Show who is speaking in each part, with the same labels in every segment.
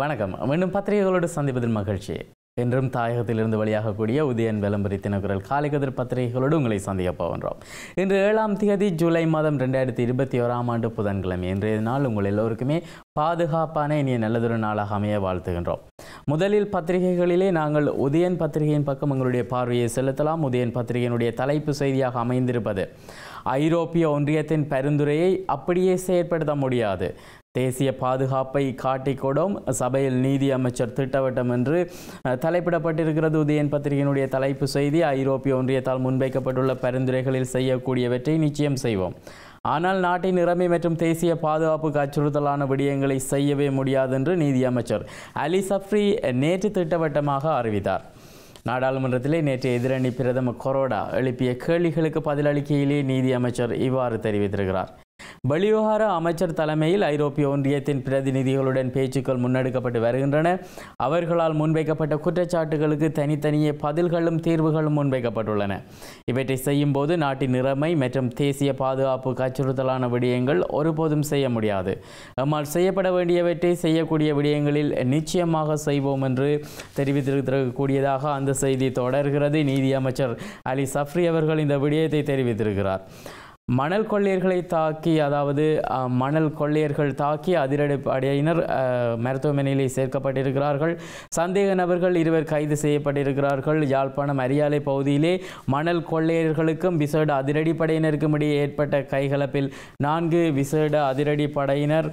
Speaker 1: வணக்கம் மீண்டும் பத்திரிகைகளோடு சந்திப்பதில் மகிழ்ச்சி என்றும் தாயகத்திலிருந்து வெளியாகக்கூடிய உதயன் விளம்பரி தினக்குரல் காலைக்கதிர் பத்திரிகைகளோடு உங்களை சந்திக்க போகின்றோம் இன்று ஏழாம் தேதி ஜூலை மாதம் ரெண்டாயிரத்தி இருபத்தி ஓராம் ஆண்டு புதன்கிழமை இன்றைய நாள் உங்கள் எல்லோருக்குமே பாதுகாப்பான இனிய நல்லதொரு நாளாக அமைய வாழ்த்துகின்றோம் முதலில் பத்திரிகைகளிலே நாங்கள் உதயன் பத்திரிகையின் பக்கம் உங்களுடைய பார்வையை செலுத்தலாம் உதயன் பத்திரிகையினுடைய தலைப்பு செய்தியாக அமைந்திருப்பது ஐரோப்பிய ஒன்றியத்தின் பரிந்துரையை அப்படியே செயற்படுத்த முடியாது தேசிய பாதுகாப்பை காட்டிக்கொடும் சபையில் நீதி அமைச்சர் திட்டவட்டம் என்று தலைப்பிடப்பட்டிருக்கிறது உதயன் பத்திரிகையினுடைய தலைப்பு செய்தி ஐரோப்பிய ஒன்றியத்தால் முன்வைக்கப்பட்டுள்ள பரிந்துரைகளில் செய்யக்கூடியவற்றை நிச்சயம் செய்வோம் ஆனால் நாட்டின் நிறமை மற்றும் தேசிய பாதுகாப்புக்கு அச்சுறுத்தலான விடயங்களை செய்யவே முடியாது என்று நீதி அமைச்சர் அலி சஃப்ரி நேற்று திட்டவட்டமாக அறிவித்தார் நாடாளுமன்றத்திலே நேற்று எதிரணி பிரதமர் கொரோடா எழுப்பிய கேள்விகளுக்கு பதிலளிக்கையிலே நீதி அமைச்சர் இவ்வாறு தெரிவித்திருக்கிறார் வெளிவகார அமைச்சர் தலைமையில் ஐரோப்பிய ஒன்றியத்தின் பிரதிநிதிகளுடன் பேச்சுக்கள் முன்னெடுக்கப்பட்டு வருகின்றன அவர்களால் முன்வைக்கப்பட்ட குற்றச்சாட்டுகளுக்கு தனித்தனியே பதில்களும் தீர்வுகளும் முன்வைக்கப்பட்டுள்ளன இவற்றை செய்யும் போது நாட்டின் நிறைமை மற்றும் தேசிய பாதுகாப்புக்கு அச்சுறுத்தலான விடயங்கள் ஒருபோதும் செய்ய முடியாது நம்மால் செய்யப்பட வேண்டியவற்றை செய்யக்கூடிய விடயங்களில் நிச்சயமாக செய்வோம் என்று தெரிவித்திருக்கக்கூடியதாக அந்த செய்தி தொடர்கிறது நீதியமைச்சர் அலி சஃப்ரி அவர்கள் இந்த விடயத்தை தெரிவித்திருக்கிறார் மணல் கொள்ளையர்களை தாக்கி அதாவது மணல் கொள்ளையர்கள் தாக்கி அதிரடி படையினர் மருத்துவமனையிலே சேர்க்கப்பட்டிருக்கிறார்கள் சந்தேக நபர்கள் இருவர் கைது செய்யப்பட்டிருக்கிறார்கள் யாழ்ப்பாணம் அரியாலை பகுதியிலே மணல் கொள்ளையர்களுக்கும் விசேட அதிரடி படையினருக்கும் இடையே ஏற்பட்ட கைகலப்பில் நான்கு விசேட அதிரடி படையினர்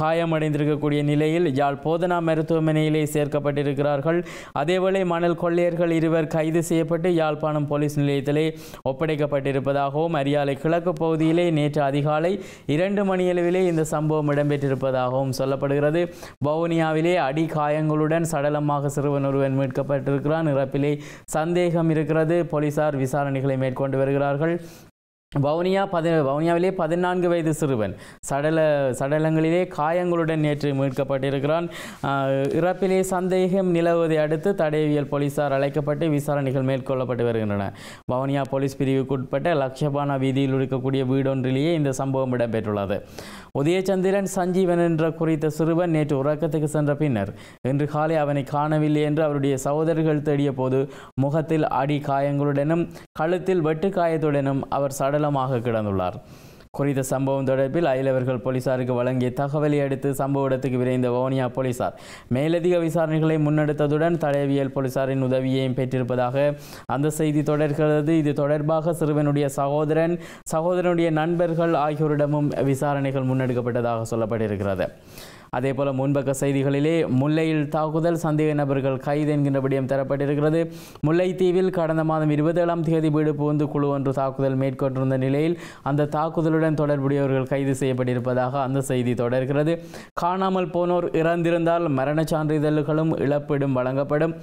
Speaker 1: காயமடைந்திருக்கக்கூடிய நிலையில் யாழ் போதனா மருத்துவமனையிலே சேர்க்கப்பட்டிருக்கிறார்கள் அதேவேளை மணல் கொள்ளையர்கள் இருவர் கைது செய்யப்பட்டு யாழ்ப்பாணம் போலீஸ் நிலையத்திலே ஒப்படைக்கப்பட்டிருப்பதாகவும் அரியாலை கிழக்கு பகுதியிலே நேற்று அதிகாலை இரண்டு மணியளவிலே இந்த சம்பவம் இடம்பெற்றிருப்பதாகவும் சொல்லப்படுகிறது வவுனியாவிலே அடி காயங்களுடன் சடலமாக சிறுவன் ஒருவன் மீட்கப்பட்டிருக்கிறான் இறப்பிலே சந்தேகம் இருக்கிறது போலீசார் விசாரணைகளை மேற்கொண்டு வருகிறார்கள் வவுனியா பதி வவுனியாவிலே பதினான்கு வயது சிறுவன் சடல சடலங்களிலே காயங்களுடன் நேற்று மீட்கப்பட்டிருக்கிறான் இறப்பிலே சந்தேகம் நிலவுவதை அடுத்து தடயவியல் போலீசார் அழைக்கப்பட்டு விசாரணைகள் மேற்கொள்ளப்பட்டு வருகின்றன வவுனியா போலீஸ் பிரிவுக்குட்பட்ட லட்சபானா வீதியில் இருக்கக்கூடிய வீடொன்றிலேயே இந்த சம்பவம் இடம்பெற்றுள்ளது உதயச்சந்திரன் சஞ்சீவன் என்ற குறித்த சிறுவன் நேற்று உறக்கத்துக்கு சென்ற பின்னர் இன்று காலை அவனை காணவில்லை என்று அவருடைய சகோதரர்கள் தேடிய போது முகத்தில் அடி காயங்களுடனும் கழுத்தில் வெட்டு காயத்துடனும் அவர் சடலமாக கிடந்துள்ளார் குறித்த சம்பவம் தொடர்பில் அயலவர்கள் போலீசாருக்கு வழங்கிய தகவலை அடுத்து சம்பவ இடத்துக்கு விரைந்த வவுனியா போலீசார் மேலதிக விசாரணைகளை முன்னெடுத்ததுடன் தடயவியல் போலீசாரின் உதவியையும் பெற்றிருப்பதாக அந்த செய்தி தொடர்கிறது இது தொடர்பாக சிறுவனுடைய சகோதரன் சகோதரனுடைய நண்பர்கள் ஆகியோரிடமும் விசாரணைகள் முன்னெடுக்கப்பட்டதாக சொல்லப்பட்டிருக்கிறது அதேபோல் முன்பக்க செய்திகளிலே முல்லையில் தாக்குதல் சந்தேக நபர்கள் கைது என்கின்ற விடயம் தரப்பட்டிருக்கிறது முல்லைத்தீவில் கடந்த மாதம் இருபதேழாம் தேதி வீடு புகுந்து குழு ஒன்று தாக்குதல் மேற்கொண்டிருந்த நிலையில் அந்த தாக்குதலுடன் தொடர்புடையவர்கள் கைது செய்யப்பட்டிருப்பதாக அந்த செய்தி தொடர்கிறது காணாமல் போனோர் இறந்திருந்தால் மரணச் சான்றிதழ்களும் இழப்பீடும் வழங்கப்படும்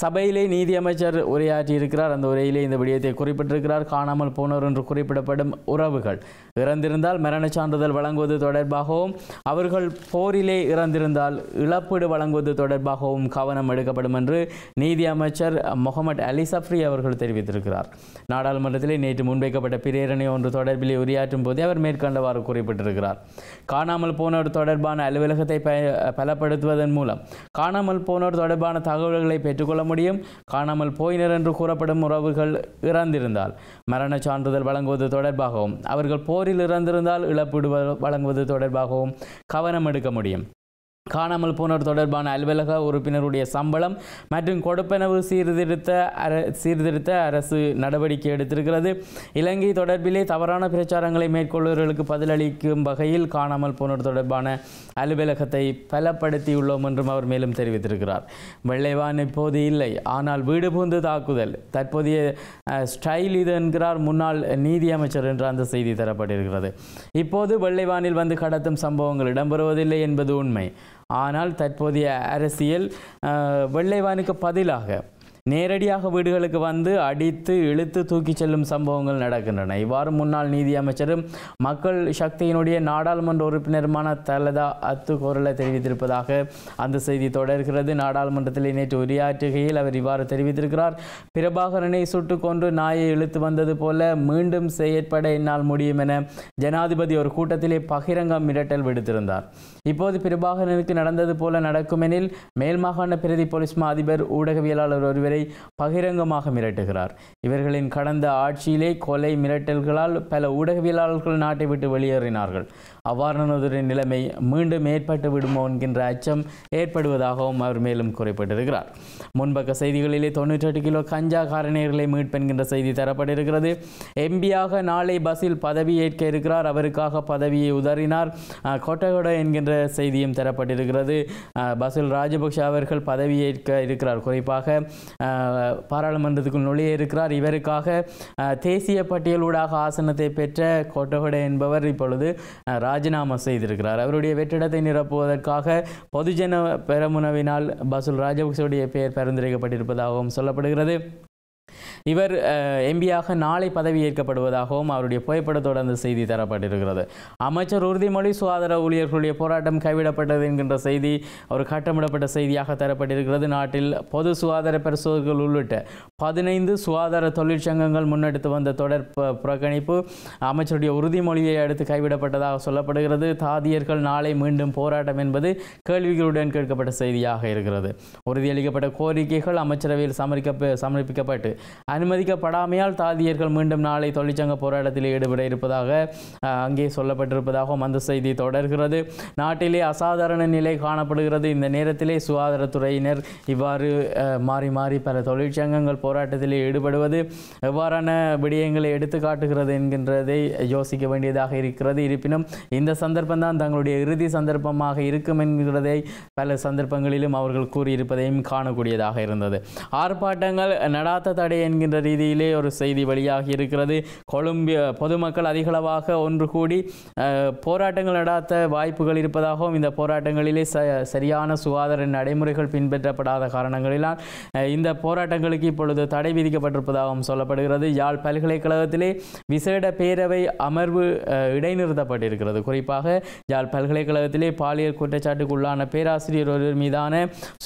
Speaker 1: சபையிலே நீதியமைச்சர் உரையாற்றியிருக்கிறார் அந்த உரையிலே இந்த விடயத்தை குறிப்பிட்டிருக்கிறார் காணாமல் போனோர் என்று குறிப்பிடப்படும் உறவுகள் இறந்திருந்தால் மரணச் சான்றிதழ் வழங்குவது தொடர்பாகவும் அவர்கள் போரிலே இறந்திருந்தால் இழப்பீடு வழங்குவது தொடர்பாகவும் கவனம் எடுக்கப்படும் என்று நீதி அமைச்சர் முகமது அலி சஃப்ரி அவர்கள் தெரிவித்திருக்கிறார் நாடாளுமன்றத்திலே நேற்று முன்வைக்கப்பட்ட பிரேரணை ஒன்று தொடர்பிலே உரையாற்றும் போதே அவர் மேற்கண்டவாறு குறிப்பிட்டிருக்கிறார் காணாமல் போனோர் தொடர்பான அலுவலகத்தை பலப்படுத்துவதன் மூலம் காணாமல் போனோர் தொடர்பான தகவல்களை பெற்றுக்கொள்ள முடியும் காணாமல் போயினர் என்று கூறப்படும் உறவுகள் இறந்திருந்தால் மரண சான்றிதழ் வழங்குவது தொடர்பாகவும் அவர்கள் போர் போரில் இறந்திருந்தால் இழப்பீடு வழங்குவது தொடர்பாகவும் கவனம் எடுக்க முடியும் காணாமல் போனோர் தொடர்பான அலுவலக உறுப்பினருடைய சம்பளம் மற்றும் கொடுப்பனவு சீர்திருத்த அர சீர்திருத்த அரசு நடவடிக்கை எடுத்திருக்கிறது இலங்கை தொடர்பிலே தவறான பிரச்சாரங்களை மேற்கொள்வர்களுக்கு பதிலளிக்கும் வகையில் காணாமல் போனோர் தொடர்பான அலுவலகத்தை பலப்படுத்தியுள்ளோம் என்றும் அவர் மேலும் தெரிவித்திருக்கிறார் வெள்ளைவான் இப்போது இல்லை ஆனால் வீடு பூந்து தாக்குதல் தற்போதைய ஸ்டைல் இது என்கிறார் முன்னாள் நீதி அமைச்சர் அந்த செய்தி தரப்பட்டிருக்கிறது இப்போது வெள்ளைவானில் வந்து கடத்தும் சம்பவங்கள் இடம்பெறுவதில்லை என்பது உண்மை ஆனால் தற்போதைய அரசியல் வெள்ளைவானுக்கு பதிலாக நேரடியாக வீடுகளுக்கு வந்து அடித்து இழுத்து தூக்கிச் செல்லும் சம்பவங்கள் நடக்கின்றன இவ்வாறு முன்னாள் நீதி அமைச்சரும் மக்கள் சக்தியினுடைய நாடாளுமன்ற உறுப்பினருமான தலதா அத்து கோரலை தெரிவித்திருப்பதாக அந்த செய்தி தொடர்கிறது நாடாளுமன்றத்தில் நேற்று உரையாற்றுகையில் அவர் இவ்வாறு தெரிவித்திருக்கிறார் பிரபாகரனை சுட்டு நாயை இழுத்து வந்தது போல மீண்டும் செயற்பட என்னால் முடியும் என ஜனாதிபதி ஒரு கூட்டத்திலே பகிரங்கம் மிரட்டல் விடுத்திருந்தார் இப்போது பிரபாகரனுக்கு நடந்தது போல நடக்குமெனில் மேல் மாகாண பிரதி போலீஸ் அதிபர் ஊடகவியலாளர் ஒருவர் என்பதை பகிரங்கமாக மிரட்டுகிறார் இவர்களின் கடந்த ஆட்சியிலே கொலை மிரட்டல்களால் பல ஊடகவியலாளர்கள் நாட்டை விட்டு வெளியேறினார்கள் அவ்வாறானதொரு நிலைமை மீண்டும் ஏற்பட்டு விடுமோ என்கின்ற அச்சம் ஏற்படுவதாகவும் அவர் மேலும் குறிப்பிட்டிருக்கிறார் முன்பக்க செய்திகளிலே தொன்னூற்றி கிலோ கஞ்சா காரணர்களை மீட்பென்கின்ற செய்தி தரப்பட்டிருக்கிறது எம்பியாக நாளை பஸ்ஸில் பதவி ஏற்க இருக்கிறார் அவருக்காக பதவியை உதறினார் கொட்டகொட என்கின்ற செய்தியும் தரப்பட்டிருக்கிறது பஸ்ஸில் ராஜபக்ஷ அவர்கள் பதவியேற்க இருக்கிறார் குறிப்பாக பாராளுமன்றத்துக்குள் நுழைய இருக்கிறார் இவருக்காக தேசிய பட்டியலூடாக ஆசனத்தை பெற்ற கோட்டகொடை என்பவர் இப்பொழுது ராஜினாமா செய்திருக்கிறார் அவருடைய வெற்றிடத்தை நிரப்புவதற்காக பொதுஜன பெரமுனவினால் பசுல் ராஜபக்சவுடைய பெயர் பரிந்துரைக்கப்பட்டிருப்பதாகவும் சொல்லப்படுகிறது இவர் எம்பியாக நாளை பதவி ஏற்கப்படுவதாகவும் அவருடைய புகைப்படத்தோடு தொடர்ந்து செய்தி தரப்பட்டிருக்கிறது அமைச்சர் உறுதிமொழி சுகாதார ஊழியர்களுடைய போராட்டம் கைவிடப்பட்டது என்கின்ற செய்தி ஒரு கட்டமிடப்பட்ட செய்தியாக தரப்பட்டிருக்கிறது நாட்டில் பொது சுகாதார பரிசோதனைகள் உள்ளிட்ட பதினைந்து சுகாதார தொழிற்சங்கங்கள் முன்னெடுத்து வந்த தொடர் புறக்கணிப்பு அமைச்சருடைய உறுதிமொழியை அடுத்து கைவிடப்பட்டதாக சொல்லப்படுகிறது தாதியர்கள் நாளை மீண்டும் போராட்டம் என்பது கேள்விகளுடன் கேட்கப்பட்ட செய்தியாக இருக்கிறது உறுதியளிக்கப்பட்ட கோரிக்கைகள் அமைச்சரவையில் சமரிக்க சமர்ப்பிக்கப்பட்டு அனுமதிக்கப்படாமையால் தாதியர்கள் மீண்டும் நாளை தொழிற்சங்க போராட்டத்தில் ஈடுபட இருப்பதாக அங்கே சொல்லப்பட்டிருப்பதாகவும் அந்த செய்தி தொடர்கிறது நாட்டிலே அசாதாரண நிலை காணப்படுகிறது இந்த நேரத்திலே சுகாதாரத்துறையினர் இவ்வாறு மாறி மாறி பல தொழிற்சங்கங்கள் போராட்டத்தில் ஈடுபடுவது எவ்வாறான விடயங்களை எடுத்துக்காட்டுகிறது என்கின்றதை யோசிக்க வேண்டியதாக இருக்கிறது இருப்பினும் இந்த சந்தர்ப்பம்தான் தங்களுடைய இறுதி சந்தர்ப்பமாக இருக்கும் என்கிறதை பல சந்தர்ப்பங்களிலும் அவர்கள் கூறியிருப்பதையும் காணக்கூடியதாக இருந்தது ஆர்ப்பாட்டங்கள் நடாத்த தடை என்கிற என்கின்ற ரீதியிலே ஒரு செய்தி வெளியாகி இருக்கிறது கொழும்பிய பொதுமக்கள் அதிகளவாக ஒன்று கூடி போராட்டங்கள் நடாத்த வாய்ப்புகள் இருப்பதாகவும் இந்த போராட்டங்களிலே ச சரியான சுகாதார நடைமுறைகள் பின்பற்றப்படாத காரணங்களினால் இந்த போராட்டங்களுக்கு இப்பொழுது தடை விதிக்கப்பட்டிருப்பதாகவும் சொல்லப்படுகிறது யாழ் பல்கலைக்கழகத்திலே விசேட பேரவை அமர்வு இடைநிறுத்தப்பட்டிருக்கிறது குறிப்பாக யாழ் பல்கலைக்கழகத்திலே பாலியல் குற்றச்சாட்டுக்குள்ளான பேராசிரியர் ஒருவர் மீதான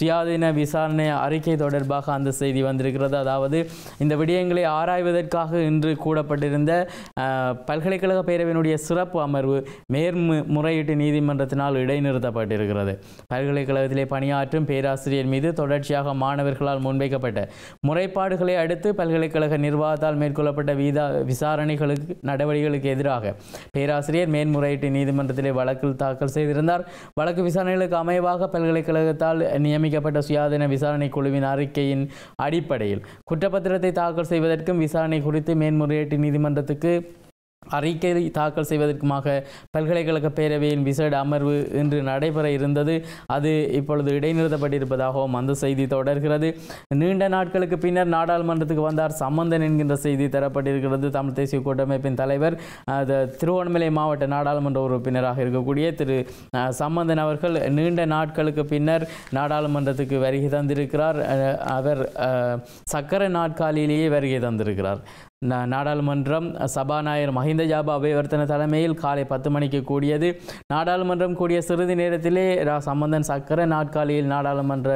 Speaker 1: சுயாதீன விசாரணை அறிக்கை தொடர்பாக அந்த செய்தி வந்திருக்கிறது அதாவது இந்த விடயங்களை ஆராய்வதற்காக இன்று கூடப்பட்டிருந்த பல்கலைக்கழக பேரவையினுடைய சிறப்பு அமர்வு முறையீட்டு நீதிமன்றத்தினால் இடைநிறுத்தப்பட்டிருக்கிறது பல்கலைக்கழகத்திலே பணியாற்றும் பேராசிரியர் மீது தொடர்ச்சியாக மாணவர்களால் முன்வைக்கப்பட்ட முறைப்பாடுகளை அடுத்து பல்கலைக்கழக நிர்வாகத்தால் மேற்கொள்ளப்பட்ட வீதா விசாரணைகளுக்கு நடவடிக்கைகளுக்கு எதிராக பேராசிரியர் மேன்முறையீட்டு நீதிமன்றத்திலே வழக்கில் தாக்கல் செய்திருந்தார் வழக்கு விசாரணைகளுக்கு அமைவாக பல்கலைக்கழகத்தால் நியமிக்கப்பட்ட சுயாதீன விசாரணை குழுவின் அறிக்கையின் அடிப்படையில் குற்றப்பத்திரத்தை தாக்கல் செய்வதற்கும் விசாரணை குறித்து மேன்முறையீட்டு நீதிமன்றத்துக்கு அறிக்கை தாக்கல் செய்வதற்குமாக பல்கலைக்கழக பேரவையின் விசேட அமர்வு இன்று நடைபெற இருந்தது அது இப்பொழுது இடைநிறுத்தப்பட்டிருப்பதாகவும் அந்த செய்தி தொடர்கிறது நீண்ட நாட்களுக்கு பின்னர் நாடாளுமன்றத்துக்கு வந்தார் சம்பந்தன் என்கின்ற செய்தி தரப்பட்டிருக்கிறது தமிழ் தேசிய கூட்டமைப்பின் தலைவர் திருவண்ணாமலை மாவட்ட நாடாளுமன்ற உறுப்பினராக இருக்கக்கூடிய திரு சம்பந்தன் அவர்கள் நீண்ட நாட்களுக்கு பின்னர் நாடாளுமன்றத்துக்கு வருகை தந்திருக்கிறார் அவர் சக்கர நாட்காலியிலேயே வருகை தந்திருக்கிறார் நாடாளுமன்றம் சபாநாயகர் மஹிந்த ஜாபா அபயவர்த்தன தலைமையில் காலை பத்து மணிக்கு கூடியது நாடாளுமன்றம் கூடிய சிறிது நேரத்திலே ரா சம்பந்தன் சக்கர நாட்காலியில் நாடாளுமன்ற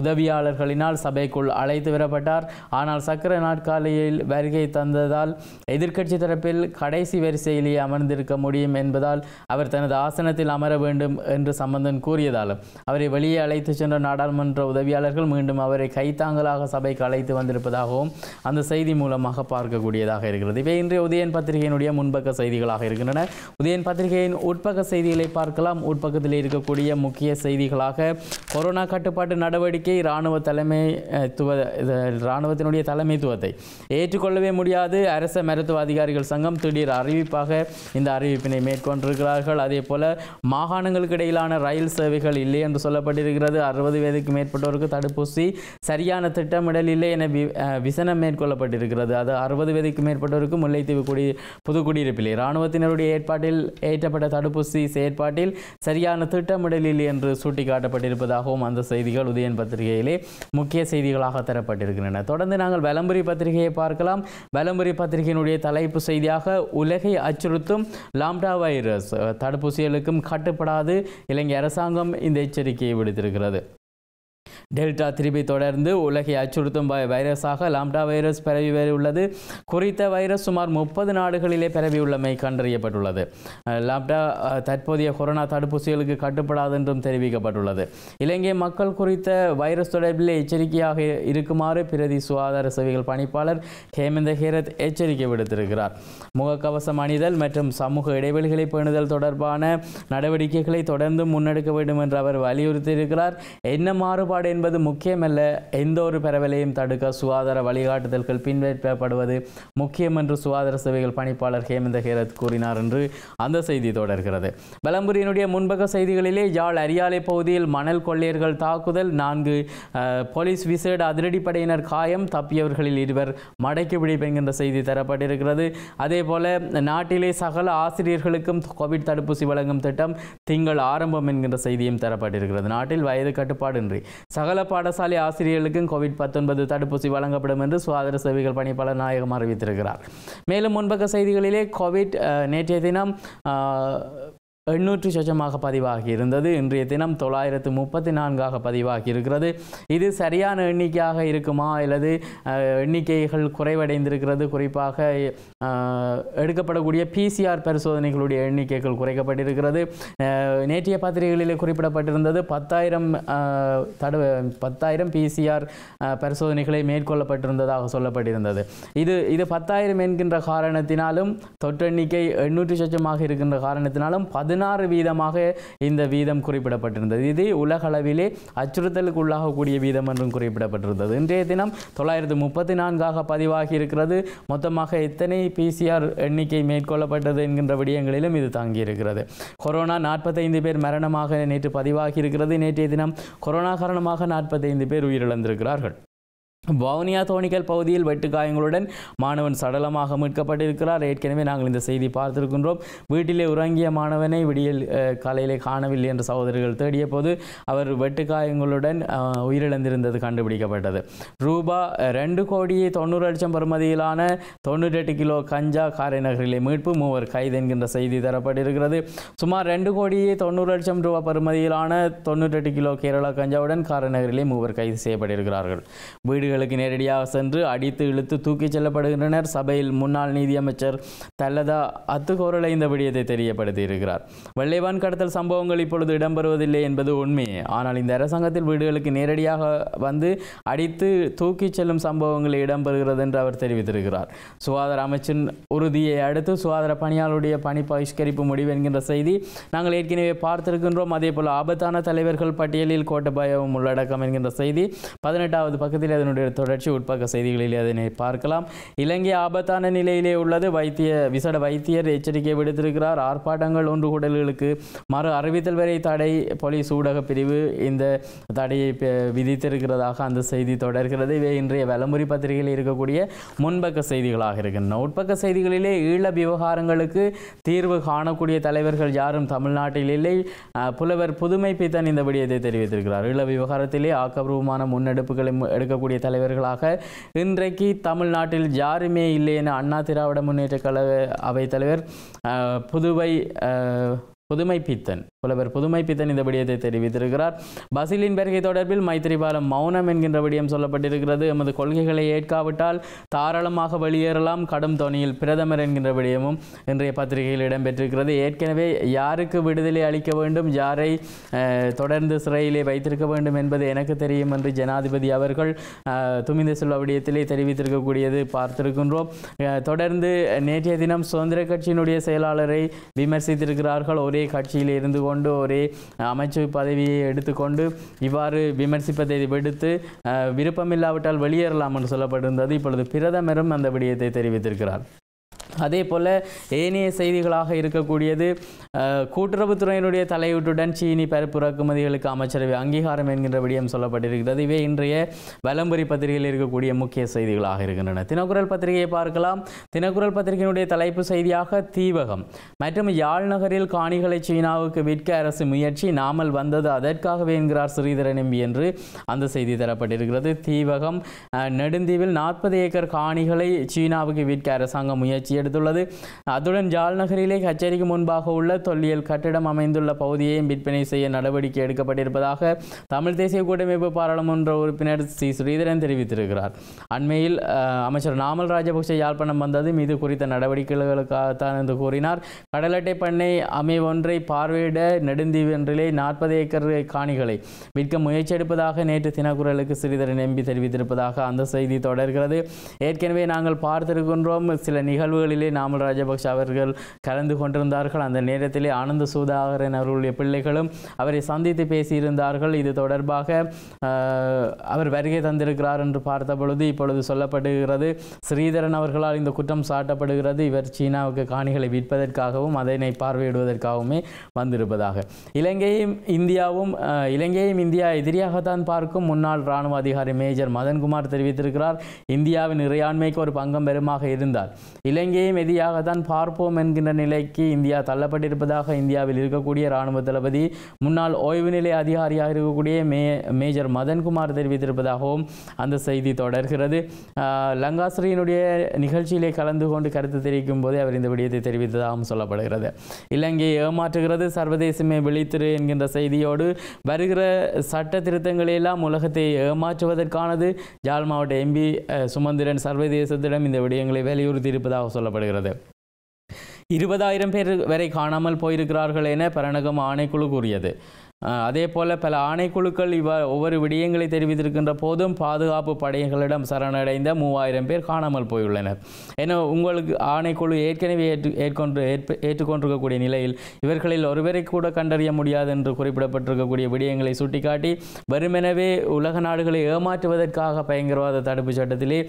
Speaker 1: உதவியாளர்களினால் சபைக்குள் அழைத்து வரப்பட்டார் ஆனால் சக்கர நாட்காலியில் வருகை தந்ததால் எதிர்க்கட்சி தரப்பில் கடைசி வரிசையிலேயே அமர்ந்திருக்க முடியும் என்பதால் அவர் தனது ஆசனத்தில் அமர வேண்டும் என்று சம்பந்தன் கூறியதாலும் அவரை வெளியே அழைத்து சென்ற நாடாளுமன்ற உதவியாளர்கள் மீண்டும் அவரை கைத்தாங்கலாக சபைக்கு அழைத்து வந்திருப்பதாகவும் அந்த செய்தி மூலமாக பார்க்கக்கூடிய கூடியதாக இருக்கிறது இவை இன்றைய உதயன் பத்திரிகையினுடைய முன்பக்க செய்திகளாக இருக்கின்றன உதயன் பத்திரிகையின் உட்பக்க செய்திகளை பார்க்கலாம் உட்பக்கத்தில் இருக்கக்கூடிய முக்கிய செய்திகளாக கொரோனா கட்டுப்பாட்டு நடவடிக்கை இராணுவ தலைமைத்துவ இராணுவத்தினுடைய தலைமைத்துவத்தை ஏற்றுக்கொள்ளவே முடியாது அரச மருத்துவ அதிகாரிகள் சங்கம் திடீர் அறிவிப்பாக இந்த அறிவிப்பினை மேற்கொண்டிருக்கிறார்கள் அதே போல மாகாணங்களுக்கு இடையிலான ரயில் சேவைகள் இல்லை என்று சொல்லப்பட்டிருக்கிறது அறுபது வயதுக்கு மேற்பட்டோருக்கு தடுப்பூசி சரியான திட்டமிடல் இல்லை என விசனம் மேற்கொள்ளப்பட்டிருக்கிறது அது அறுபது வயதுக்கும் மேற்பட்டோருக்கு முல்லைத்தீவு குடி புது குடியிருப்பில் இராணுவத்தினருடைய ஏற்பாட்டில் ஏற்றப்பட்ட தடுப்பூசி செயற்பாட்டில் சரியான திட்டமிடலில் என்று சுட்டிக்காட்டப்பட்டிருப்பதாகவும் அந்த செய்திகள் உதயன் பத்திரிகையிலே முக்கிய செய்திகளாக தரப்பட்டிருக்கின்றன தொடர்ந்து நாங்கள் வலம்புரி பத்திரிகையை பார்க்கலாம் வலம்புரி பத்திரிகையினுடைய தலைப்பு செய்தியாக உலகை அச்சுறுத்தும் லாம்டா வைரஸ் தடுப்பூசிகளுக்கும் கட்டுப்படாது இலங்கை அரசாங்கம் இந்த எச்சரிக்கையை விடுத்திருக்கிறது டெல்டா திருப்பி தொடர்ந்து உலகை அச்சுறுத்தும் வைரஸாக லாம்டா வைரஸ் பரவி உள்ளது குறித்த வைரஸ் சுமார் முப்பது நாடுகளிலே பரவியுள்ளமை கண்டறியப்பட்டுள்ளது லாம்டா தற்போதைய கொரோனா தடுப்பூசிகளுக்கு கட்டுப்படாது என்றும் தெரிவிக்கப்பட்டுள்ளது இலங்கை மக்கள் குறித்த வைரஸ் தொடர்பில் எச்சரிக்கையாக இருக்குமாறு பிரதி சுகாதார சேவைகள் பணிப்பாளர் ஹேமந்த ஹேரத் எச்சரிக்கை விடுத்திருக்கிறார் முகக்கவசம் அணிதல் மற்றும் சமூக இடைவெளிகளை பேணுதல் தொடர்பான நடவடிக்கைகளை தொடர்ந்து முன்னெடுக்க வேண்டும் என்று அவர் வலியுறுத்தியிருக்கிறார் என்ன மாறுபாடு சாப்பாடு என்பது முக்கியமல்ல எந்த ஒரு பரவலையும் தடுக்க சுகாதார வழிகாட்டுதல்கள் பின்பற்றப்படுவது முக்கியம் என்று சுகாதார சேவைகள் பணிப்பாளர் ஹேமந்த ஹேரத் கூறினார் என்று அந்த செய்தி தொடர்கிறது பலம்புரியினுடைய முன்பக்க செய்திகளிலே யாழ் அரியாலை பகுதியில் மணல் கொள்ளையர்கள் தாக்குதல் நான்கு போலீஸ் விசேட அதிரடிப்படையினர் காயம் தப்பியவர்களில் இருவர் மடக்கி பிடிப்பு என்கின்ற செய்தி தரப்பட்டிருக்கிறது அதே போல நாட்டிலே சகல ஆசிரியர்களுக்கும் கோவிட் தடுப்பூசி வழங்கும் திட்டம் திங்கள் ஆரம்பம் என்கின்ற செய்தியும் தரப்பட்டிருக்கிறது நாட்டில் வயது கட்டுப்பாடின்றி சகல பாடசாலை ஆசிரியர்களுக்கும் கோவிட் பத்தொன்பது தடுப்பூசி வழங்கப்படும் என்று சுகாதார சேவைகள் பணிப்பாளர் நாயகம் அறிவித்திருக்கிறார் மேலும் முன்பக்க செய்திகளிலே கோவிட் நேற்றைய தினம் எண்ணூற்று சச்சமாக பதிவாகி இருந்தது இன்றைய தினம் தொள்ளாயிரத்து முப்பத்தி நான்காக பதிவாகி இருக்கிறது இது சரியான எண்ணிக்கையாக இருக்குமா அல்லது எண்ணிக்கைகள் குறைவடைந்திருக்கிறது குறிப்பாக எடுக்கப்படக்கூடிய பிசிஆர் பரிசோதனைகளுடைய எண்ணிக்கைகள் குறைக்கப்பட்டிருக்கிறது நேற்றைய பத்திரிகைகளில் குறிப்பிடப்பட்டிருந்தது பத்தாயிரம் தடு பத்தாயிரம் பிசிஆர் பரிசோதனைகளை மேற்கொள்ளப்பட்டிருந்ததாக சொல்லப்பட்டிருந்தது இது இது பத்தாயிரம் என்கின்ற காரணத்தினாலும் எண்ணிக்கை எண்ணூற்று சச்சமாக இருக்கின்ற காரணத்தினாலும் பதி பதினாறு வீதமாக இந்த வீதம் குறிப்பிடப்பட்டிருந்தது இது உலகளவிலே அச்சுறுத்தலுக்கு உள்ளாகக்கூடிய வீதம் என்றும் குறிப்பிடப்பட்டிருந்தது இன்றைய தினம் தொள்ளாயிரத்து முப்பத்தி நான்காக பதிவாகி இருக்கிறது மொத்தமாக எத்தனை பிசிஆர் எண்ணிக்கை மேற்கொள்ளப்பட்டது என்கின்ற விடயங்களிலும் இது தாங்கியிருக்கிறது கொரோனா நாற்பத்தைந்து பேர் மரணமாக நேற்று பதிவாகி இருக்கிறது நேற்றைய தினம் கொரோனா காரணமாக நாற்பத்தைந்து பேர் உயிரிழந்திருக்கிறார்கள் வவுனியா தோணிக்கல் பகுதியில் வெட்டுக்காயங்களுடன் மாணவன் சடலமாக மீட்கப்பட்டிருக்கிறார் ஏற்கனவே நாங்கள் இந்த செய்தி பார்த்திருக்கின்றோம் வீட்டிலே உறங்கிய மாணவனை விடியல் காலையிலே காணவில்லை என்று சகோதரிகள் தேடிய போது அவர் வெட்டுக்காயங்களுடன் உயிரிழந்திருந்தது கண்டுபிடிக்கப்பட்டது ரூபா ரெண்டு கோடியே தொண்ணூறு லட்சம் பருமதியிலான தொண்ணூற்றெட்டு கிலோ கஞ்சா காரை நகரிலே மீட்பு மூவர் கைது என்கின்ற செய்தி தரப்பட்டிருக்கிறது சுமார் ரெண்டு கோடியே தொண்ணூறு லட்சம் ரூபாய் பருமதியிலான தொண்ணூற்றெட்டு கிலோ கேரளா கஞ்சாவுடன் காரை நகரிலே மூவர் கைது செய்யப்பட்டிருக்கிறார்கள் வீடுகள் வீடுகளுக்கு நேரடியாக சென்று அடித்து இழுத்து தூக்கிச் செல்லப்படுகின்றனர் சபையில் முன்னாள் நீதியமைச்சர் தல்லதா அத்துகோரலை இந்த விடயத்தை தெரியப்படுத்தியிருக்கிறார் வெள்ளைவான் கடத்தல் சம்பவங்கள் இப்பொழுது இடம்பெறுவதில்லை என்பது உண்மையே ஆனால் இந்த அரசாங்கத்தில் வீடுகளுக்கு நேரடியாக வந்து அடித்து தூக்கிச் செல்லும் சம்பவங்கள் இடம்பெறுகிறது என்று அவர் தெரிவித்திருக்கிறார் சுகாதார அமைச்சின் உறுதியை அடுத்து சுகாதார பணியாளருடைய பணி பகிஷ்கரிப்பு முடிவு என்கின்ற செய்தி நாங்கள் ஏற்கனவே பார்த்திருக்கின்றோம் அதே போல் ஆபத்தான தலைவர்கள் பட்டியலில் கோட்டபாயவும் உள்ளடக்கம் என்கின்ற செய்தி பதினெட்டாவது பக்கத்தில் அதனுடைய தொடர்ச்சி உட்பக்க செய்திகளில் அதனை பார்க்கலாம் இலங்கை ஆபத்தான நிலையிலே உள்ளது வைத்திய விசட வைத்தியர் எச்சரிக்கை விடுத்திருக்கிறார் ஆர்ப்பாட்டங்கள் ஒன்று கூடல்களுக்கு மறு அறிவித்தல் வரை தடை போலீஸ் ஊடக பிரிவு இந்த தடையை விதித்திருக்கிறதாக அந்த செய்தி தொடர்கிறது இவை இன்றைய வலமுறை பத்திரிகையில் இருக்கக்கூடிய முன்பக்க செய்திகளாக இருக்கின்றன உட்பக்க செய்திகளிலே ஈழ விவகாரங்களுக்கு தீர்வு காணக்கூடிய தலைவர்கள் யாரும் தமிழ்நாட்டில் இல்லை புலவர் புதுமை பித்தன் இந்த விடயத்தை தெரிவித்திருக்கிறார் ஈழ விவகாரத்திலே ஆக்கப்பூர்வமான முன்னெடுப்புகளை எடுக்கக்கூடிய தலை தலைவர்களாக இன்றைக்கு தமிழ்நாட்டில் யாருமே இல்லை என அண்ணா திராவிட முன்னேற்ற கழக அவைத்தலைவர் புதுவை புதுமை பித்தன் புலவர் புதுமை பித்தன் இந்த விடயத்தை தெரிவித்திருக்கிறார் பசிலின் பெருகை தொடர்பில் மைத்திரிபாலம் மௌனம் என்கின்ற விடயம் சொல்லப்பட்டிருக்கிறது எமது கொள்கைகளை ஏற்காவிட்டால் தாராளமாக வெளியேறலாம் கடும் தோணியில் பிரதமர் என்கின்ற விடயமும் இன்றைய பத்திரிகையில் இடம்பெற்றிருக்கிறது ஏற்கனவே யாருக்கு விடுதலை அளிக்க வேண்டும் யாரை தொடர்ந்து சிறையிலே வைத்திருக்க வேண்டும் என்பது எனக்கு தெரியும் என்று ஜனாதிபதி அவர்கள் துமிந்த செல்வ விடயத்திலே தெரிவித்திருக்கக்கூடியது பார்த்திருக்கின்றோம் தொடர்ந்து நேற்றைய தினம் சுதந்திர கட்சியினுடைய செயலாளரை விமர்சித்திருக்கிறார்கள் ஒரே கட்சியில் இருந்து கொண்டு கொண்டு ஒரு அமைச்சு பதவியை எடுத்துக்கொண்டு இவ்வாறு விமர்சிப்பதை விடுத்து விருப்பமில்லாவிட்டால் வெளியேறலாம் என்று சொல்லப்பட்டிருந்தது இப்பொழுது பிரதமரும் அந்த விடயத்தை தெரிவித்திருக்கிறார் அதே போல் ஏனைய செய்திகளாக இருக்கக்கூடியது கூட்டுறவுத்துறையினுடைய தலையீட்டுடன் சீனி பருப்பு இறக்குமதிகளுக்கு அமைச்சரவை அங்கீகாரம் என்கின்ற விடயம் சொல்லப்பட்டிருக்கிறது இவை இன்றைய வலம்புரி பத்திரிகையில் இருக்கக்கூடிய முக்கிய செய்திகளாக இருக்கின்றன தினக்குரல் பத்திரிகையை பார்க்கலாம் தினக்குரல் பத்திரிகையினுடைய தலைப்பு செய்தியாக தீவகம் மற்றும் யாழ் நகரில் காணிகளை சீனாவுக்கு விற்க அரசு முயற்சி நாமல் வந்தது அதற்காகவே என்கிறார் ஸ்ரீதரன் எம்பி என்று அந்த செய்தி தரப்பட்டிருக்கிறது தீவகம் நெடுந்தீவில் நாற்பது ஏக்கர் காணிகளை சீனாவுக்கு விற்க அரசாங்கம் முயற்சி எடுத்துள்ளது அத்துடன் ஜால் நகரிலே கச்சேரிக்கு முன்பாக உள்ள தொல்லியல் கட்டிடம் அமைந்துள்ள பகுதியையும் விற்பனை செய்ய நடவடிக்கை எடுக்கப்பட்டிருப்பதாக தமிழ் தேசிய கூட்டமைப்பு பாராளுமன்ற உறுப்பினர் சி ஸ்ரீதரன் தெரிவித்திருக்கிறார் அண்மையில் அமைச்சர் நாமல் ராஜபக்சே யாழ்ப்பாணம் வந்ததும் இது குறித்த நடவடிக்கைகளுக்காகத்தான் என்று கூறினார் கடலட்டை பண்ணை அமைவொன்றை பார்வையிட நெடுந்தீவு நாற்பது ஏக்கர் காணிகளை விற்க முயற்சி எடுப்பதாக நேற்று தினக்குரலுக்கு ஸ்ரீதரன் எம்பி தெரிவித்திருப்பதாக அந்த செய்தி தொடர்கிறது ஏற்கனவே நாங்கள் பார்த்திருக்கின்றோம் சில நிகழ்வுகளில் நிகழ்வுகளிலே நாமல் ராஜபக்ஷ அவர்கள் கலந்து கொண்டிருந்தார்கள் அந்த நேரத்திலே ஆனந்த சூதாகரன் அவர்களுடைய பிள்ளைகளும் அவரை சந்தித்து பேசியிருந்தார்கள் இது தொடர்பாக அவர் வருகை தந்திருக்கிறார் என்று பார்த்த பொழுது இப்பொழுது சொல்லப்படுகிறது ஸ்ரீதரன் அவர்களால் இந்த குற்றம் சாட்டப்படுகிறது இவர் சீனாவுக்கு காணிகளை விற்பதற்காகவும் அதனை பார்வையிடுவதற்காகவுமே வந்திருப்பதாக இலங்கையும் இந்தியாவும் இலங்கையும் இந்தியா எதிரியாகத்தான் பார்க்கும் முன்னாள் இராணுவ அதிகாரி மேஜர் மதன்குமார் தெரிவித்திருக்கிறார் இந்தியாவின் இறையாண்மைக்கு ஒரு பங்கம் பெருமாக இருந்தார் இலங்கை நிலையை மெதியாக தான் பார்ப்போம் என்கின்ற நிலைக்கு இந்தியா தள்ளப்பட்டிருப்பதாக இந்தியாவில் இருக்கக்கூடிய இராணுவ தளபதி முன்னாள் ஓய்வு நிலை அதிகாரியாக இருக்கக்கூடிய மே மேஜர் மதன்குமார் தெரிவித்திருப்பதாகவும் அந்த செய்தி தொடர்கிறது லங்காஸ்ரீயினுடைய நிகழ்ச்சியிலே கலந்து கொண்டு கருத்து தெரிவிக்கும் போதே அவர் இந்த விடயத்தை தெரிவித்ததாகவும் சொல்லப்படுகிறது இலங்கை ஏமாற்றுகிறது சர்வதேசமே விழித்திரு என்கின்ற செய்தியோடு வருகிற சட்ட திருத்தங்களையெல்லாம் உலகத்தை ஏமாற்றுவதற்கானது ஜால் மாவட்ட எம்பி சுமந்திரன் சர்வதேசத்திடம் இந்த விடயங்களை வலியுறுத்தி இருப்பதாக சொல்லப்படுகிறது கூறப்படுகிறது இருபதாயிரம் பேர் வரை காணாமல் போயிருக்கிறார்கள் என பரணகம் ஆணைக்குழு கூறியது அதே போல் பல ஆணைக்குழுக்கள் இவ ஒவ்வொரு விடயங்களை தெரிவித்திருக்கின்ற போதும் பாதுகாப்பு படைகளிடம் சரணடைந்த மூவாயிரம் பேர் காணாமல் போயுள்ளனர் என உங்களுக்கு ஆணைக்குழு ஏற்கனவே ஏற்று ஏற்கொண்டு ஏற்ப ஏற்றுக்கொண்டிருக்கக்கூடிய நிலையில் இவர்களில் ஒருவரை கூட கண்டறிய முடியாது என்று குறிப்பிடப்பட்டிருக்கக்கூடிய விடயங்களை சுட்டிக்காட்டி வெறுமெனவே உலக நாடுகளை ஏமாற்றுவதற்காக பயங்கரவாத தடுப்பு சட்டத்திலே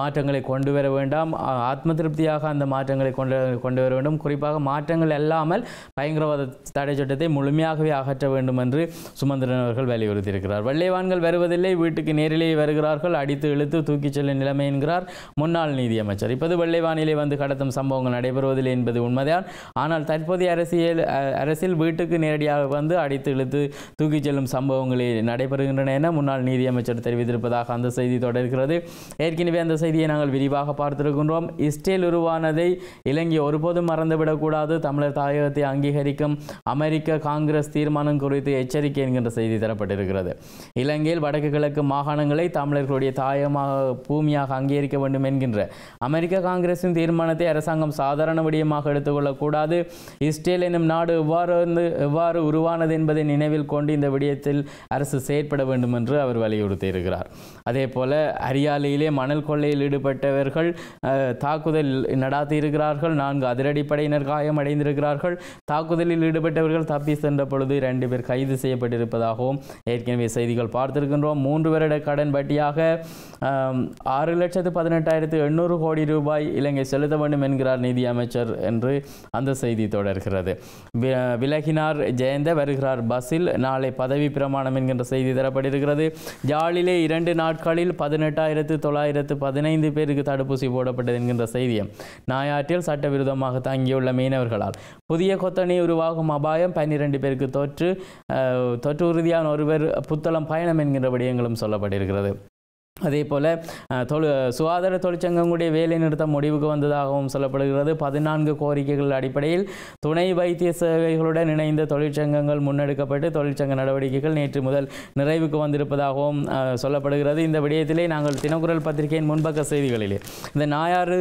Speaker 1: மாற்றங்களை கொண்டு வர வேண்டாம் ஆத்ம திருப்தியாக அந்த மாற்றங்களை கொண்டு கொண்டு வர வேண்டும் குறிப்பாக மாற்றங்கள் இல்லாமல் பயங்கரவாத தடை சட்டத்தை முழுமையாகவே அகற்ற வேண்டும் வேண்டும் என்று சுமந்திரன் அவர்கள் வலியுறுத்தியிருக்கிறார் வெள்ளைவான்கள் வருவதில்லை வீட்டுக்கு நேரிலேயே வருகிறார்கள் அடித்து இழுத்து தூக்கிச் செல்லும் நிலைமை என்கிறார் முன்னாள் நிதியமைச்சர் இப்போது வெள்ளைவானிலே வந்து கடத்தும் சம்பவங்கள் நடைபெறுவதில்லை என்பது உண்மைதான் ஆனால் தற்போதைய அரசியல் அரசில் வீட்டுக்கு நேரடியாக வந்து அடித்து இழுத்து தூக்கிச் செல்லும் சம்பவங்களே நடைபெறுகின்றன என முன்னாள் நீதியமைச்சர் தெரிவித்திருப்பதாக அந்த செய்தி தொடர்கிறது ஏற்கனவே அந்த செய்தியை நாங்கள் விரிவாக பார்த்திருக்கின்றோம் இஸ்ரேல் உருவானதை இலங்கை ஒருபோதும் மறந்துவிடக்கூடாது தமிழர் தாயகத்தை அங்கீகரிக்கும் அமெரிக்க காங்கிரஸ் தீர்மானம் குறித்து எச்சரிக்கை என்கின்ற செய்தி தரப்பட்டிருக்கிறது இலங்கையில் வடக்கு கிழக்கு மாகாணங்களை தமிழர்களுடைய தாயமாக பூமியாக அங்கீகரிக்க வேண்டும் என்கின்ற அமெரிக்க காங்கிரசின் தீர்மானத்தை அரசாங்கம் சாதாரண விடயமாக எடுத்துக்கொள்ளக்கூடாது இஸ்ரேல் எனும் நாடு எவ்வாறு வந்து எவ்வாறு உருவானது என்பதை நினைவில் கொண்டு இந்த விடயத்தில் அரசு செயற்பட வேண்டும் என்று அவர் வலியுறுத்தியிருக்கிறார் அதே போல அரியாலையிலே மணல் கொள்ளையில் ஈடுபட்டவர்கள் தாக்குதல் நடாத்தியிருக்கிறார்கள் நான்கு அதிரடிப்படையினர் காயமடைந்திருக்கிறார்கள் தாக்குதலில் ஈடுபட்டவர்கள் தப்பி சென்ற பொழுது ரெண்டு பேர் கைது செய்யப்பட்டிருப்பதாகவும் ஏற்கனவே செய்திகள் பார்த்திருக்கின்றோம் மூன்று வருட கடன் வட்டியாக ஆறு லட்சத்து பதினெட்டாயிரத்து எண்ணூறு கோடி ரூபாய் இலங்கை செலுத்த வேண்டும் என்கிறார் நிதியமைச்சர் என்று அந்த செய்தி தொடர்கிறது விலகினார் ஜெயந்த வருகிறார் பஸ்ஸில் நாளை பதவி பிரமாணம் என்கின்ற செய்தி தரப்பட்டிருக்கிறது ஜாலிலே இரண்டு நாட்களில் பதினெட்டாயிரத்து தொள்ளாயிரத்து பதினைந்து பேருக்கு தடுப்பூசி போடப்பட்டது என்கின்ற செய்தியும் நாயாற்றில் சட்டவிரோதமாக தங்கியுள்ள மீனவர்களால் புதிய கொத்தணி உருவாகும் அபாயம் பன்னிரண்டு பேருக்கு தொற்று தொற்று உறுதியான ஒருவர் புத்தளம் பயணம் என்கின்ற விடயங்களும் சொல்லப்பட்டிருக்கிறது அதே போல் தொழு சுகாதார தொழிற்சங்கங்களுடைய வேலை நிறுத்தம் முடிவுக்கு வந்ததாகவும் சொல்லப்படுகிறது பதினான்கு கோரிக்கைகள் அடிப்படையில் துணை வைத்திய சேவைகளுடன் இணைந்த தொழிற்சங்கங்கள் முன்னெடுக்கப்பட்டு தொழிற்சங்க நடவடிக்கைகள் நேற்று முதல் நிறைவுக்கு வந்திருப்பதாகவும் சொல்லப்படுகிறது இந்த விடயத்திலே நாங்கள் தினக்குரல் பத்திரிகையின் முன்பக்க செய்திகளிலே இந்த நாயாறு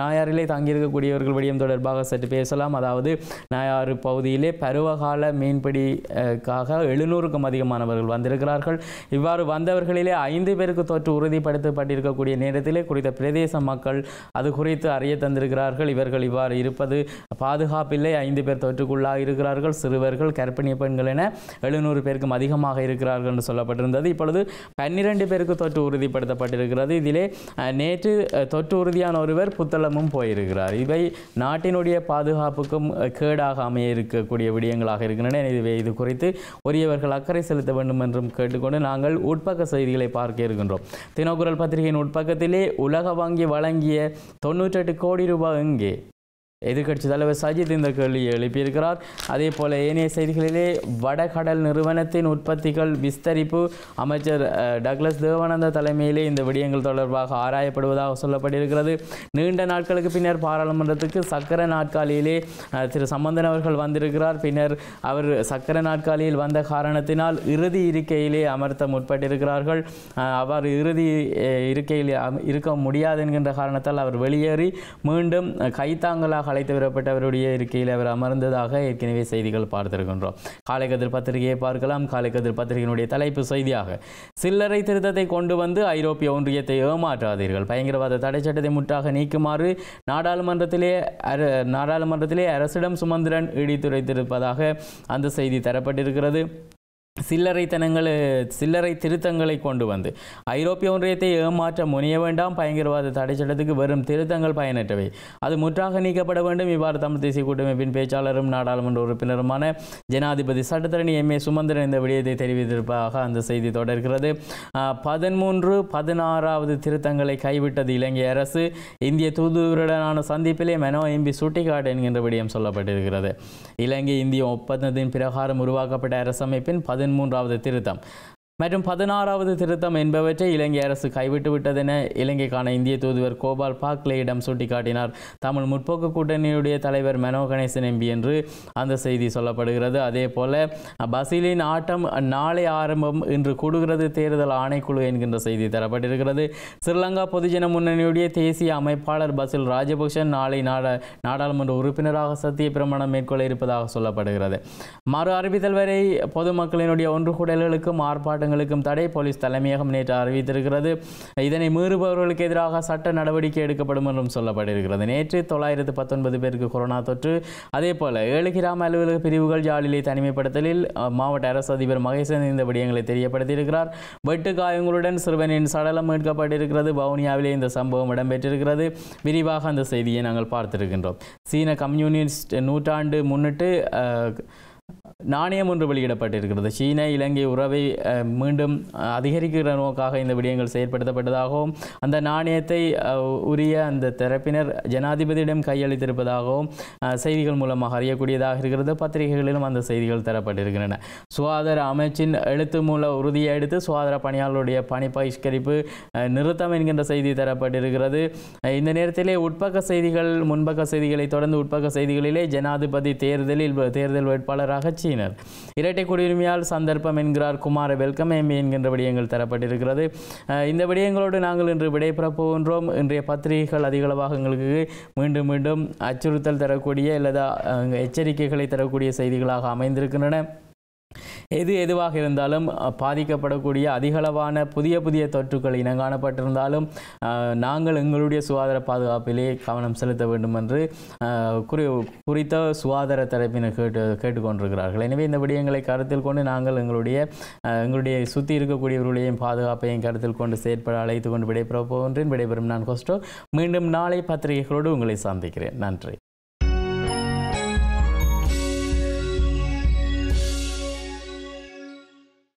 Speaker 1: நாயாரிலே தங்கியிருக்கக்கூடியவர்கள் விடயம் தொடர்பாக சற்று பேசலாம் அதாவது நாயாறு பகுதியிலே பருவகால மீன்பிடிக்காக எழுநூறுக்கும் அதிகமானவர்கள் வந்திருக்கிறார்கள் இவ்வாறு வந்தவர்களிலே ஐந்து பேருக்கு வடக்கு தொற்று உறுதிப்படுத்தப்பட்டிருக்கக்கூடிய நேரத்திலே குறித்த பிரதேச மக்கள் அது குறித்து அறிய தந்திருக்கிறார்கள் இவர்கள் இவ்வாறு இருப்பது பாதுகாப்பில்லை ஐந்து பேர் தொற்றுக்குள்ளாக இருக்கிறார்கள் சிறுவர்கள் கர்ப்பிணி பெண்கள் என எழுநூறு பேருக்கும் அதிகமாக இருக்கிறார்கள் என்று சொல்லப்பட்டிருந்தது இப்பொழுது பன்னிரண்டு பேருக்கு தொற்று உறுதிப்படுத்தப்பட்டிருக்கிறது இதிலே நேற்று தொற்று உறுதியான ஒருவர் புத்தளமும் போயிருக்கிறார் இவை நாட்டினுடைய பாதுகாப்புக்கும் கேடாக அமைய இருக்கக்கூடிய விடயங்களாக இருக்கின்றன எனவே இது குறித்து உரியவர்கள் அக்கறை செலுத்த வேண்டும் என்றும் கேட்டுக்கொண்டு நாங்கள் உட்பக்க செய்திகளை பார்க்க இருக்கின்றோம் வருகின்றோம் தினக்குரல் பத்திரிகையின் உட்பக்கத்திலே உலக வங்கி வழங்கிய தொன்னூற்றெட்டு கோடி ரூபாய் எங்கே எதிர்கட்சி தலைவர் சஜித் இந்த கேள்வியை எழுப்பியிருக்கிறார் அதே போல் ஏனைய செய்திகளிலே வடகடல் நிறுவனத்தின் உற்பத்திகள் விஸ்தரிப்பு அமைச்சர் டக்ளஸ் தேவானந்த தலைமையிலே இந்த விடயங்கள் தொடர்பாக ஆராயப்படுவதாக சொல்லப்பட்டிருக்கிறது நீண்ட நாட்களுக்கு பின்னர் பாராளுமன்றத்துக்கு சக்கர நாட்காலியிலே திரு சம்பந்தன் அவர்கள் வந்திருக்கிறார் பின்னர் அவர் சக்கர நாட்காலியில் வந்த காரணத்தினால் இறுதி இருக்கையிலே அமர்த்த முற்பட்டிருக்கிறார்கள் அவர் இறுதி இருக்கையில் இருக்க முடியாது என்கின்ற காரணத்தால் அவர் வெளியேறி மீண்டும் கைத்தாங்கலாக அழைத்து வரப்பட்டவருடைய இருக்கையில் அவர் அமர்ந்ததாக ஏற்கனவே செய்திகள் பார்த்திருக்கின்றோம் காலைக்கதிர் பத்திரிகையை பார்க்கலாம் காலைக்கதிர் பத்திரிகையினுடைய தலைப்பு செய்தியாக சில்லறை திருத்தத்தை கொண்டு வந்து ஐரோப்பிய ஒன்றியத்தை ஏமாற்றாதீர்கள் பயங்கரவாத தடை சட்டத்தை முற்றாக நீக்குமாறு நாடாளுமன்றத்திலே நாடாளுமன்றத்திலே அரசிடம் சுமந்திரன் இடித்துரைத்திருப்பதாக அந்த செய்தி தரப்பட்டிருக்கிறது சில்லறைத்தனங்கள் சில்லறை திருத்தங்களை கொண்டு வந்து ஐரோப்பிய ஒன்றியத்தை ஏமாற்ற முனைய வேண்டாம் பயங்கரவாத தடை சட்டத்துக்கு வெறும் திருத்தங்கள் பயனற்றவை அது முற்றாக நீக்கப்பட வேண்டும் இவ்வாறு தமிழ் தேசிய கூட்டமைப்பின் பேச்சாளரும் நாடாளுமன்ற உறுப்பினருமான ஜனாதிபதி சட்டத்தரணி எம் ஏ சுமந்திரன் இந்த விடயத்தை தெரிவித்திருப்பதாக அந்த செய்தி தொடர்கிறது பதிமூன்று பதினாறாவது திருத்தங்களை கைவிட்டது இலங்கை அரசு இந்திய தூதுவருடனான சந்திப்பிலே மெனோ எம்பி சுட்டிக்காடு என்கின்ற விடயம் சொல்லப்பட்டிருக்கிறது இலங்கை இந்திய ஒப்பந்தத்தின் பிரகாரம் உருவாக்கப்பட்ட அரசமைப்பின் பதி பதிமூன்றாவது திருத்தம் மற்றும் பதினாறாவது திருத்தம் என்பவற்றை இலங்கை அரசு கைவிட்டுவிட்டதென இலங்கைக்கான இந்திய தூதுவர் கோபால் பாக்லேயிடம் சுட்டிக்காட்டினார் தமிழ் முற்போக்கு கூட்டணியுடைய தலைவர் மனோ கணேசன் எம்பி என்று அந்த செய்தி சொல்லப்படுகிறது அதே போல பசிலின் ஆட்டம் நாளை ஆரம்பம் இன்று கூடுகிறது தேர்தல் ஆணைக்குழு என்கின்ற செய்தி தரப்பட்டிருக்கிறது ஸ்ரீலங்கா பொதுஜன முன்னணியுடைய தேசிய அமைப்பாளர் பசில் ராஜபக்ஷ நாளை நாடாளுமன்ற உறுப்பினராக சத்திய பிரமாணம் மேற்கொள்ள இருப்பதாக சொல்லப்படுகிறது மறு அறிவித்தல் வரை பொதுமக்களினுடைய ஒன்று கூடல்களுக்கும் ஆர்ப்பாட்டம் ஆர்ப்பாட்டங்களுக்கும் தடை போலீஸ் தலைமையகம் நேற்று அறிவித்திருக்கிறது இதனை மீறுபவர்களுக்கு எதிராக சட்ட நடவடிக்கை எடுக்கப்படும் என்றும் சொல்லப்பட்டிருக்கிறது நேற்று தொள்ளாயிரத்து பத்தொன்பது பேருக்கு கொரோனா தொற்று அதே போல ஏழு கிராம அலுவலக பிரிவுகள் ஜாலிலை தனிமைப்படுத்தலில் மாவட்ட அரசு அதிபர் மகேசன் இந்த விடயங்களை தெரியப்படுத்தியிருக்கிறார் வெட்டு காயங்களுடன் சிறுவனின் சடலம் மீட்கப்பட்டிருக்கிறது வவுனியாவிலே இந்த சம்பவம் இடம்பெற்றிருக்கிறது விரிவாக அந்த செய்தியை நாங்கள் பார்த்திருக்கின்றோம் சீன கம்யூனிஸ்ட் நூற்றாண்டு முன்னிட்டு நாணயம் ஒன்று வெளியிடப்பட்டிருக்கிறது சீன இலங்கை உறவை மீண்டும் அதிகரிக்கிற நோக்காக இந்த விடயங்கள் செயற்படுத்தப்பட்டதாகவும் அந்த நாணயத்தை உரிய அந்த தரப்பினர் ஜனாதிபதியிடம் கையளித்திருப்பதாகவும் செய்திகள் மூலமாக அறியக்கூடியதாக இருக்கிறது பத்திரிகைகளிலும் அந்த செய்திகள் தரப்பட்டிருக்கின்றன சுகாதார அமைச்சின் எழுத்து மூல உறுதியை அடுத்து சுகாதார பணியாளருடைய பணி பகிஷ்கரிப்பு நிறுத்தம் என்கின்ற செய்தி தரப்பட்டிருக்கிறது இந்த நேரத்திலே உட்பக்க செய்திகள் முன்பக்க செய்திகளை தொடர்ந்து உட்பக்க செய்திகளிலே ஜனாதிபதி தேர்தலில் தேர்தல் வேட்பாளராக சி வழங்கினர் இரட்டை குடியுரிமையால் சந்தர்ப்பம் என்கிறார் குமார வெல்கம் எம்பி என்கின்ற விடயங்கள் தரப்பட்டிருக்கிறது இந்த விடயங்களோடு நாங்கள் இன்று விடைபெற இன்றைய பத்திரிகைகள் அதிகளவாக எங்களுக்கு மீண்டும் மீண்டும் அச்சுறுத்தல் தரக்கூடிய அல்லது எச்சரிக்கைகளை தரக்கூடிய செய்திகளாக அமைந்திருக்கின்றன எது எதுவாக இருந்தாலும் பாதிக்கப்படக்கூடிய அதிகளவான புதிய புதிய தொற்றுக்கள் இனங்காணப்பட்டிருந்தாலும் நாங்கள் எங்களுடைய சுகாதார பாதுகாப்பிலே கவனம் செலுத்த வேண்டும் என்று குறி குறித்த சுகாதார தரப்பினர் கேட்டு கேட்டுக்கொண்டிருக்கிறார்கள் எனவே இந்த விடயங்களை கருத்தில் கொண்டு நாங்கள் எங்களுடைய எங்களுடைய சுற்றி இருக்கக்கூடியவர்களையும் பாதுகாப்பையும் கருத்தில் கொண்டு செயற்பட அழைத்து கொண்டு விடைபெறப் போகின்றேன் விடைபெறும் நான் கொஸ்டோ மீண்டும் நாளை பத்திரிகைகளோடு உங்களை சந்திக்கிறேன் நன்றி